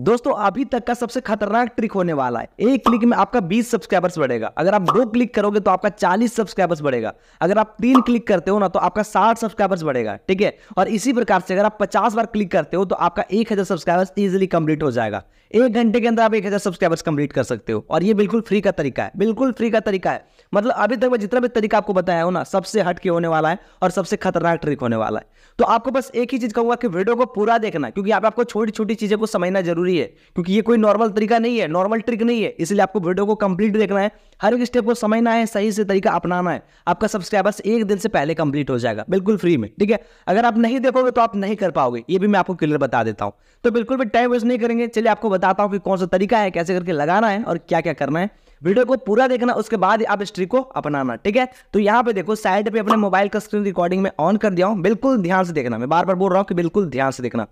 दोस्तों अभी तक का सबसे खतरनाक ट्रिक होने वाला है एक क्लिक में आपका 20 सब्सक्राइबर्स बढ़ेगा अगर आप दो क्लिक करोगे तो आपका 40 सब्सक्राइबर्स बढ़ेगा अगर आप तीन क्लिक करते हो ना तो आपका 60 सब्सक्राइबर्स बढ़ेगा ठीक है और इसी प्रकार से अगर आप 50 बार क्लिक करते हो तो आपका हज़ार सब्सक्राइबर्स इजिली कंप्लीट हो जाएगा एक घंटे के अंदर आप एक सब्सक्राइबर्स कंप्लीट कर सकते हो और ये बिल्कुल फ्री का तरीका है बिल्कुल फ्री का तरीका है मतलब अभी तक मैं जितना भी तरीका आपको बताया हो ना सबसे हट के होने वाला है और सबसे खतरनाक ट्रिक होने वाला है तो आपको बस एक ही चीज कहूंगा कि वीडियो को पूरा देखना क्योंकि आपको छोटी छोटी चीजें को समझना जरूरी जरूरी है क्योंकि ये कोई नॉर्मल तरीका नहीं है नॉर्मल ट्रिक नहीं है इसलिए आपको वीडियो को कंप्लीट देखना है हर एक स्टेप को समझना है सही से तरीका अपनाना है आपका सब्सक्राइबर्स एक दिन से पहले कंप्लीट हो जाएगा बिल्कुल फ्री में ठीक है अगर आप नहीं देखोगे तो आप नहीं कर पाओगे ये भी मैं आपको क्लियर बता देता हूँ तो बिल्कुल भी टाइम वेस्ट नहीं करेंगे चलिए आपको बताता हूँ कि कौन सा तरीका है कैसे करके लगाना है और क्या क्या करना है वीडियो को पूरा देखना उसके बाद आप इस ट्रिक को अपनाना ठीक है तो यहाँ पे देखो साइड पे अपने मोबाइल का स्क्रीन रिकॉर्डिंग में ऑन कर दिया हूँ बिल्कुल ध्यान से देखना मैं बार बार बोल रहा हूँ कि बिल्कुल ध्यान से देखना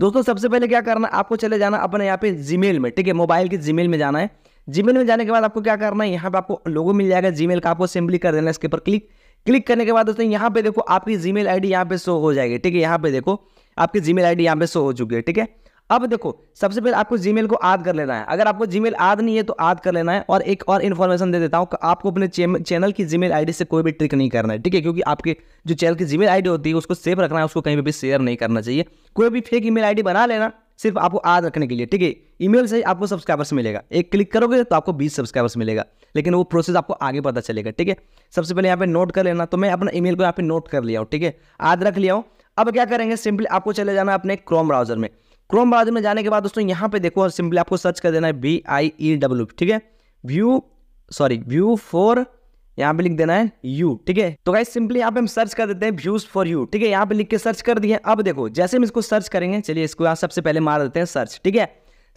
दोस्तों सबसे पहले क्या करना है आपको चले जाना अपने यहाँ पे जीमेल में ठीक है मोबाइल के जीमेल में जाना है जीमेल में जाने के बाद आपको क्या करना है यहाँ पे आपको लोगो मिल जाएगा जीमेल का आपको सिंपली कर देना है इसके ऊपर क्लिक क्लिक करने के बाद दोस्तों यहाँ पे देखो आपकी जीमेल आईडी यहाँ पे शो हो जाएगी ठीक है यहाँ पे देखो आपकी जीमेल आईडी यहाँ पे शो हो चुकी है ठीक है अब देखो सबसे पहले आपको जीमेल को आद कर लेना है अगर आपको जीमेल आद नहीं है तो आद कर लेना है और एक और इन्फॉर्मेशन दे देता हूँ आपको अपने चैनल की जीमेल आईडी से कोई भी ट्रिक नहीं करना है ठीक है क्योंकि आपके जो चैनल की जीमेल आईडी होती है उसको सेव रखना है उसको कहीं पर भी शेयर नहीं करना चाहिए कोई भी फेक ईमेल आईडी बना लेना सिर्फ आपको आद रखने के लिए ठीक है ईमेल से आपको सब्सक्राइबर्स मिलेगा एक क्लिक करोगे तो आपको बीस सब्सक्राइबर्स मिलेगा लेकिन वो प्रोसेस आपको आगे पता चलेगा ठीक है सबसे पहले यहाँ पे नोट कर लेना तो मैं अपना ईमेल को यहाँ पे नोट कर लिया हूँ ठीक है आद रख लिया हूँ अब क्या करेंगे सिंपली आपको चले जाना अपने क्रोम ब्राउजर में क्रोम ब्राउजर में जाने के बाद दोस्तों यहाँ पे देखो सिंपली आपको सर्च कर देना है बी आई ई डब्ल्यू ठीक है व्यू सॉरी व्यू फॉर यहाँ पे लिख देना है यू ठीक है तो गाइस सिंपली यहाँ पे हम सर्च कर देते हैं व्यूज फॉर यू ठीक है यहाँ पे लिख के सर्च कर दिए अब देखो जैसे हम इसको सर्च करेंगे चलिए इसको यहाँ सबसे पहले मार देते हैं सर्च ठीक है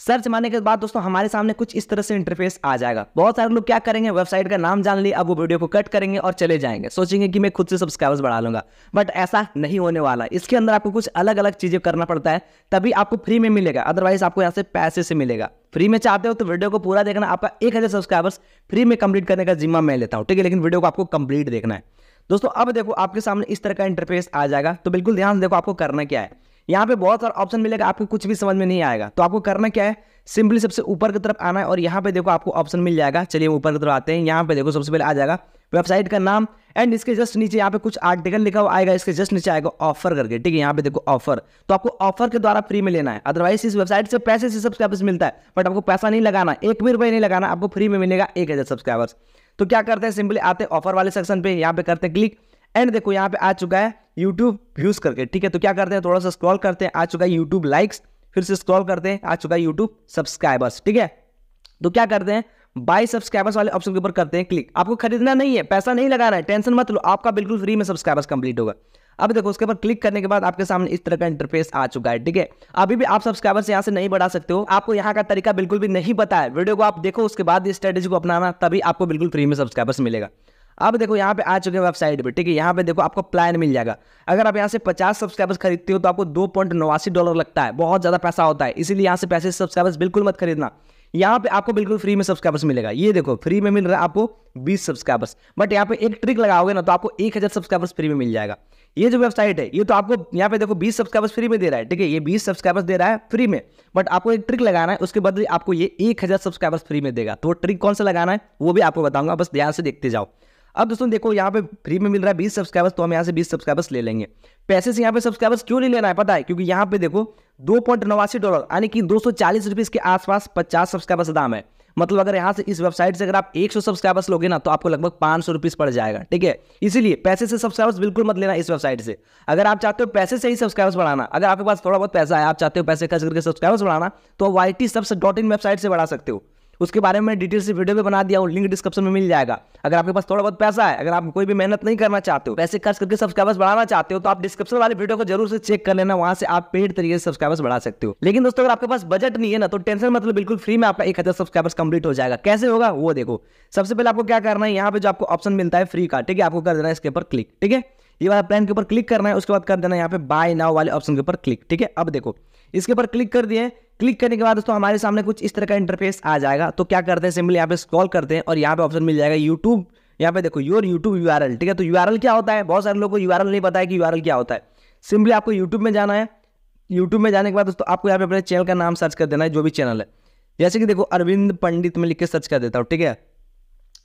सर्च मारने के बाद दोस्तों हमारे सामने कुछ इस तरह से इंटरफेस आ जाएगा बहुत सारे लोग क्या करेंगे वेबसाइट का नाम जान लिए अब वो वीडियो को कट करेंगे और चले जाएंगे सोचेंगे कि मैं खुद से सब्सक्राइबर्स बढ़ा लूंगा बट ऐसा नहीं होने वाला इसके अंदर आपको कुछ अलग अलग चीज़ें करना पड़ता है तभी आपको फ्री में मिलेगा अदरवाइज आपको यहाँ से पैसे से मिलेगा फ्री में चाहते हो तो वीडियो को पूरा देखना आपका एक हज़ार सब्सक्राइबर्स फ्री में कंप्लीट करने का जिम्मा मैं लेता हूँ ठीक है लेकिन वीडियो को आपको कंप्लीट देखना है दोस्तों अब देखो आपके सामने इस तरह का इंटरफेस आ जाएगा तो बिल्कुल ध्यान देखो आपको करना क्या है यहाँ पे बहुत सारा ऑप्शन मिलेगा आपको कुछ भी समझ में नहीं आएगा तो आपको करना क्या है सिंपली सबसे ऊपर की तरफ आना है और यहाँ पे देखो आपको ऑप्शन मिल जाएगा चलिए ऊपर की तरफ आते हैं यहाँ पे देखो सबसे पहले आ जाएगा वेबसाइट का नाम एंड इसके जस्ट नीचे यहाँ पे कुछ आर्टिकल लिखा हुआ आएगा इसके जस्ट नीचे आएगा ऑफर करके ठीक है यहाँ पे देखो ऑफर तो आपको ऑफर के द्वारा फ्री में लेना है अदरवाइज इस वेबसाइट से पैसे से सब्सक्राइबर्स मिलता है बट आपको पैसा नहीं लगाना एक भी रुपये नहीं लगाना आपको फ्री में मिलेगा एक हज़ार सब्सक्राइबर्स तो क्या करते हैं सिंपली आते ऑफर वाले सेक्शन पे यहाँ पे करते हैं क्लिक एंड देखो यहाँ पे आ चुका है यूट्यूब व्यूज करके ठीक है तो क्या करते हैं थोड़ा सा स्क्रॉल करते हैं आ चुका है यूट्यूब लाइक्स फिर से स्क्रॉल करते हैं आ चुका है यूट्यूब सब्सक्राइबर्स ठीक है तो क्या करते हैं बाई सब्सक्राइबर्स वाले ऑप्शन के ऊपर करते हैं क्लिक आपको खरीदना नहीं है पैसा नहीं लगाना है टेंशन मत लो आपका बिल्कुल फ्री में सब्सक्राइबर्स कंप्लीट होगा अब देखो उसके ऊपर क्लिक करने के बाद आपके सामने इस तरह का इंटरफेस आ चुका है ठीक है अभी भी आप सब्सक्राइबर्स यहाँ से नहीं बढ़ा सकते हो आपको यहाँ का तरीका बिल्कुल भी नहीं पता है वीडियो को आप देखो उसके बाद इस स्ट्रेटेजी को अपनाना तभी आपको बिल्कुल फ्री में सब्सक्राइबर्स मिलेगा अब देखो यहाँ पे आ चुके हैं वेबसाइट पे ठीक है यहाँ पे देखो आपको प्लान मिल जाएगा अगर आप यहाँ से पचास सब्सक्राइबर्स खरीदते हो तो आपको दो पॉइंट नवासी डॉलर लगता है बहुत ज़्यादा पैसा होता है इसीलिए यहाँ से पैसे सब्सक्राइबर्स बिल्कुल मत खरीदना यहाँ पे आपको बिल्कुल फ्री में सब्सक्राइबर्स मिलेगा ये देखो फ्री में मिल रहा है आपको 20 सब्सक्राइबर्स बट यहाँ पे एक ट्रिक लगाओगे ना तो आपको 1000 सब्सक्राइबर्स फ्री में मिल जाएगा ये जो वेबसाइट है ये तो आपको यहाँ पे देखो 20 सब्सक्राइबर्स फ्री में दे रहा है ठीक है ये 20 सब्सक्राइबर्स दे रहा है फ्री में बट आपको एक ट्रिक लगाना है उसके बदले आपको ये एक सब्सक्राइबर्स फ्री में देगा तो ट्रिक कौन सा लगाना है वो भी आपको बताऊंगा बस ध्यान से देखते जाओ अब दोस्तों देखो यहाँ पे फ्री में मिल रहा है बीस सब्सक्राइबर्स तो हम यहाँ से बीस सब्सक्राइबर्स ले लेंगे पैसे से यहाँ पे सब्सक्राइबर्स क्यों नहीं लेना है पता है क्योंकि यहाँ पे देखो दो पॉइंट नवासी डॉलर यानी कि दो सौ चालीस रुपीज़ के आसपास पचास सब्सक्राइबर्स दाम है मतलब अगर यहाँ से इस वेबसाइट से अगर आप सौ सब्सक्राइबर्स लोगे ना तो आपको लगभग पाँच सौ पड़ जाएगा ठीक है इसीलिए पैसे से सब्सक्राइबर्स बिल्कुल मत लेना इस वेबसाइट से अगर आप चाहते हो पैसे से ही सब्सक्राइबर्स बढ़ाना अगर आपके पास थोड़ा बहुत पैसा है आप चाहते हो पैसे खर्च करके सब्सक्राइबर्स बढ़ाना तो वाई टी सबसे डॉट इन वेबसाइट से बढ़ा सकते हो उसके बारे में डिटेल से वीडियो भी बना दिया हूँ लिंक डिस्क्रिप्शन में मिल जाएगा अगर आपके पास थोड़ा बहुत पैसा है अगर आप कोई भी मेहनत नहीं करना चाहते हो पैसे खर्च करके सब्सक्राइबर्स बढ़ाना चाहते हो तो आप डिस्क्रिप्शन वाले वीडियो को जरूर से चेक कर लेना वहाँ से आप पेड तरीके से सब्सक्राइबर्स बढ़ा सकते हो लेकिन दोस्तों अगर आपके पास बजट नहीं है ना तो टेंशन मतलब बिल्कुल फ्री में आपका एक हज़ार सब्सक्राइबर्स कंप्लीट हो जाएगा कैसे होगा वो देखो सबसे पहले आपको क्या करना है यहाँ पे जो आपको ऑप्शन मिलता है फ्री का ठीक है आपको कर देना है इसके ऊपर क्लिक ठीक है ये वाला प्लान के ऊपर क्लिक करना है उसके बाद कर देना है यहाँ पे बाय नाउ वाले ऑप्शन के ऊपर क्लिक ठीक है अब देखो इसके ऊपर क्लिक कर दिए क्लिक करने के बाद दोस्तों हमारे सामने कुछ इस तरह का इंटरफेस आ जाएगा तो क्या करते हैं सिंपली यहाँ पे स्क्रॉल करते हैं और यहाँ पे ऑप्शन मिल जाएगा यूट्यूब यहाँ पे देखो योर यूट्यूब यू ठीक है तो यू क्या होता है बहुत सारे लोगों को यू नहीं पता है कि यू क्या होता है सिंपली आपको यूट्यूब में जाना है यूट्यूब में जाने के बाद दोस्तों आपको यहाँ पे अपने चैनल का नाम सर्च कर देना है जो भी चैनल है जैसे कि देखो अरविंद पंडित में लिख के सर्च कर देता हूँ ठीक है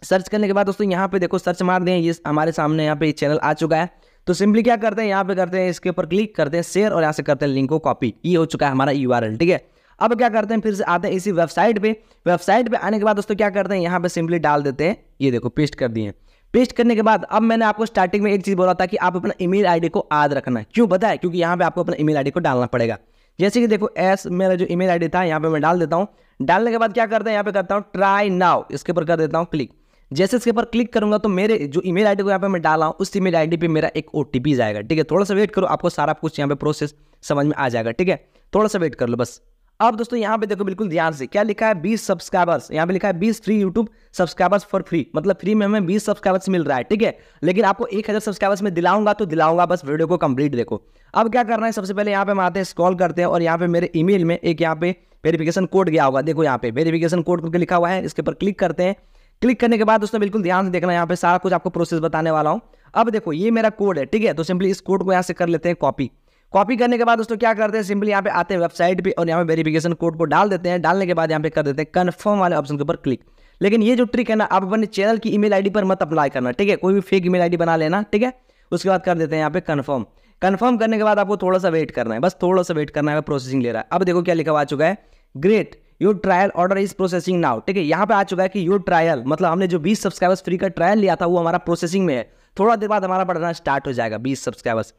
सर्च करने के बाद दोस्तों यहाँ पे देखो सर्च मार दें ये हमारे सामने यहाँ पे चैनल आ चुका है तो सिंपली क्या करते हैं यहाँ पे करते हैं इसके ऊपर क्लिक करते हैं शेयर और यहाँ से करते हैं लिंक को कॉपी ये हो चुका है हमारा यू ठीक है अब क्या करते हैं फिर से आते हैं इसी वेबसाइट पे वेबसाइट पे आने के बाद दोस्तों क्या करते हैं यहाँ पे सिंपली डाल देते हैं ये देखो पेस्ट कर दिए पेस्ट करने के बाद अब मैंने आपको स्टार्टिंग में एक चीज़ बोला था कि आप अपना ईमेल आईडी को याद रखना क्यों बताए क्योंकि यहाँ पे आपको अपना ईमेल आईडी को डालना पड़ेगा जैसे कि देखो एस मेरा जो ईमेल आईडी था यहाँ पे मैं डाल देता हूँ डालने के बाद क्या करते हैं यहाँ पे करता हूँ ट्राई नाउ इसके ऊपर कर देता हूँ क्लिक जैसे इसके ऊपर क्लिक करूंगा तो मेरे जो ईमेल आईडी को यहाँ पे मैं डाला हूँ उस ईमेल आईडी पे मेरा एक ओ जाएगा ठीक है थोड़ा सा वेट करो आपको सारा कुछ यहाँ पे प्रोसेस समझ में आ जाएगा ठीक है थोड़ा सा वेट कर लो बस अब दोस्तों यहाँ पे देखो बिल्कुल ध्यान से क्या लिखा है बीस सब्सक्राइबर्स यहाँ पे लिखा है बीस free YouTube subscribers for free मतलब फ्री में हमें बीस सब्सक्राइबर्स मिल रहा है ठीक है लेकिन आपको एक हज़ार सब्सक्राइबर्स में दिलाऊंगा तो दिलाऊंगा बस वीडियो को कंप्लीट देखो अब क्या करना है सबसे पहले यहाँ पे हम आते हैं स्कॉल करते हैं और यहाँ पे मेरे ईमेल में एक यहाँ पे वेरिफिकेशन कोड गया होगा देखो यहाँ पे वेरिफिकेशन कोड करके लिखा हुआ है इसके ऊपर क्लिक करते हैं क्लिक करने के बाद दोस्तों बिल्कुल ध्यान से देखना यहाँ पे सारा कुछ आपको प्रोसेस बताने वाला हूँ अब देखो ये मेरा कोड है ठीक है तो सिंपली इस कोड को यहाँ से कर लेते हैं कॉपी कॉपी करने के बाद दोस्तों क्या करते हैं सिंपली यहाँ पे आते हैं वेबसाइट पे और यहाँ पे वेरिफिकेशन कोड को डाल देते हैं डालने के बाद यहाँ पे कर देते हैं कन्फर्म वाले ऑप्शन के ऊपर क्लिक लेकिन ये जो ट्रिक है ना आप अपने चैनल की ईमेल आईडी पर मत अप्लाई करना ठीक है कोई भी फेक ईमेल आईडी बना लेना ठीक है उसके बाद कर देते हैं यहाँ पे कन्फर्म कन्फर्म करने के बाद आपको थोड़ा सा वेट करना है बस थोड़ा सा वेट करना है प्रोसेसिंग ले रहा है अब देखो क्या लिखा हुआ आ चुका है great your trial order is processing now ठीक है यहाँ पे आ चुका है कि योर ट्रायल मतलब हमने जो 20 सब्सक्राइबर्स फ्री का ट्रायल लिया था वो हमारा प्रोसेसिंग में है थोड़ा देर बाद हमारा बढ़ना स्टार्ट हो जाएगा बीस सब्सक्राइबर्स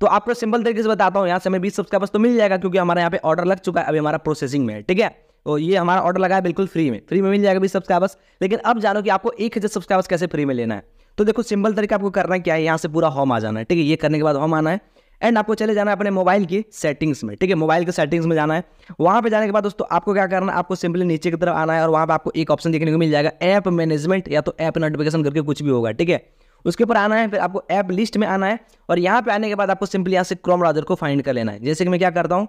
तो आपको सिंपल तरीके से बताता हूँ यहाँ से हमें बीस सब्सक्राइबर्स तो मिल जाएगा क्योंकि हमारे यहाँ पे ऑर्डर लग चुका है अभी हमारा प्रोसेसिंग में है ठीक है तो ये हमारा ऑर्डर लगा है बिल्कुल फ्री में फ्री में मिल जाएगा बीस सब्सक्राइबर्स लेकिन अब जानो कि आपको एक हज़ार सब्सक्राइबर्स कैसे फ्री में लेना है तो देखो सिंपल तरीके आपको करना क्या है यहाँ से पूरा होम आ जाना है ठीक है ये करने के बाद होम आना है एंड आपको चले जाना है अपने मोबाइल की सेटिंग्स में ठीक है मोबाइल के सेटिंग्स में जाना है वहाँ पे जाने के बाद दोस्तों आपको क्या करना है आपको सिंपली नीचे की तरफ आना है और वहाँ पर आपको एक ऑप्शन देखने को मिल जाएगा ऐप मैनेजमेंट या तो ऐप नोटिफिकेशन करके कुछ भी होगा ठीक है उसके ऊपर आना है फिर आपको ऐप लिस्ट में आना है और यहाँ पे आने के बाद आपको सिंपली यहाँ से क्रोम ब्राउजर को फाइंड कर लेना है जैसे कि मैं क्या करता हूँ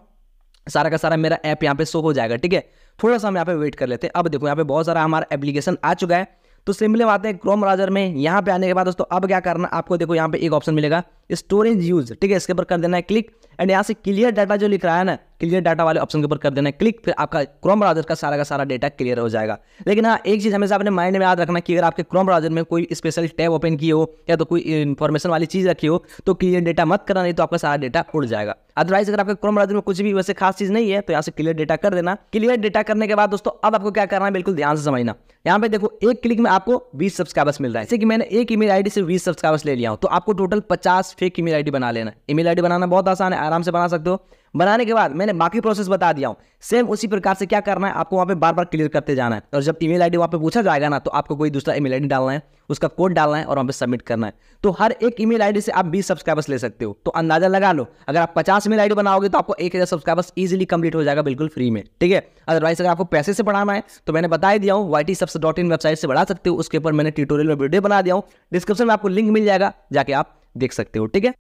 सारा का सारा मेरा ऐप यहाँ पे शो हो जाएगा ठीक है थोड़ा सा हम यहाँ पे वेट कर लेते हैं अब देखो यहाँ पे बहुत सारा हमारा एप्लीकेशन आ चुका है तो सिंपली हम आते हैं क्रोम ब्राउजर में यहाँ पे आने के बाद दोस्तों अब क्या करना आपको देखो यहाँ पे एक ऑप्शन मिलेगा स्टोरेज यूज ठीक है इसके ऊपर कर देना है क्लिक एंड यहाँ से क्लियर डाटा जो लिख रहा है ना क्लियर डाटा वाले ऑप्शन के ऊपर कर देना है क्लिक फिर आपका क्रोम ब्राउजर का सारा का सारा डाटा क्लियर हो जाएगा लेकिन हाँ एक चीज़ हमेशा अपने माइंड में याद रखना कि अगर आपके क्रोम ब्राउजर में कोई स्पेशल टैब ओपन की हो या तो कोई इन्फॉर्मेशन वाली चीज़ रखी हो तो क्लियर डेटा मत करना नहीं तो आपका सारा डेटा उड़ जाएगा अदरवाइज अगर आपके क्रोम ब्राउजर में कुछ भी वैसे खास चीज़ नहीं है तो यहाँ से क्लियर डेटा कर देना क्लियर डेटा करने के बाद दोस्तों अब आपको क्या करना है बिल्कुल ध्यान से समझना यहाँ पे देखो एक क्लिक में आपको बीस सब्सक्राइबर्स मिल रहा है जैसे कि मैंने एक ईमेल आईडी से बीस सब्सक्राइबर्स ले लिया हूँ तो आपको टोटल पचास फेक ईमेल आईडी बना लेना ईमेल आईडी बनाना बहुत आसान है आराम से बना सकते हो बनाने के बाद मैंने बाकी प्रोसेस बता दिया हूँ सेम उसी प्रकार से क्या करना है आपको वहाँ पे बार बार क्लियर करते जाना है और जब ईमेल आईडी वहाँ पे पूछा जाएगा ना तो आपको कोई दूसरा ईमेल आईडी डालना है उसका कोड डालना है और वहाँ पे सबमिट करना है तो हर एक ईमेल आईडी से आप बीस सब्सक्राइबर्स ले सकते हो तो अंदाजा लगा लो अगर आप पचास ईमेल आईडी बनाओगे तो आपको एक सब्सक्राइबर्स ईजिली कंप्लीट हो जाएगा बिल्कुल फ्री में ठीक है अदरवाइज अगर आपको पैसे से बढ़ाना है तो मैंने बता दिया हूँ Y T dot in website से बढ़ा सकते हो उसके ऊपर मैंने ट्यूटोरियल में वीडियो बना दिया हूँ डिस्क्रिप्शन में आपको लिंक मिल जाएगा जाके आप देख सकते हो ठीक है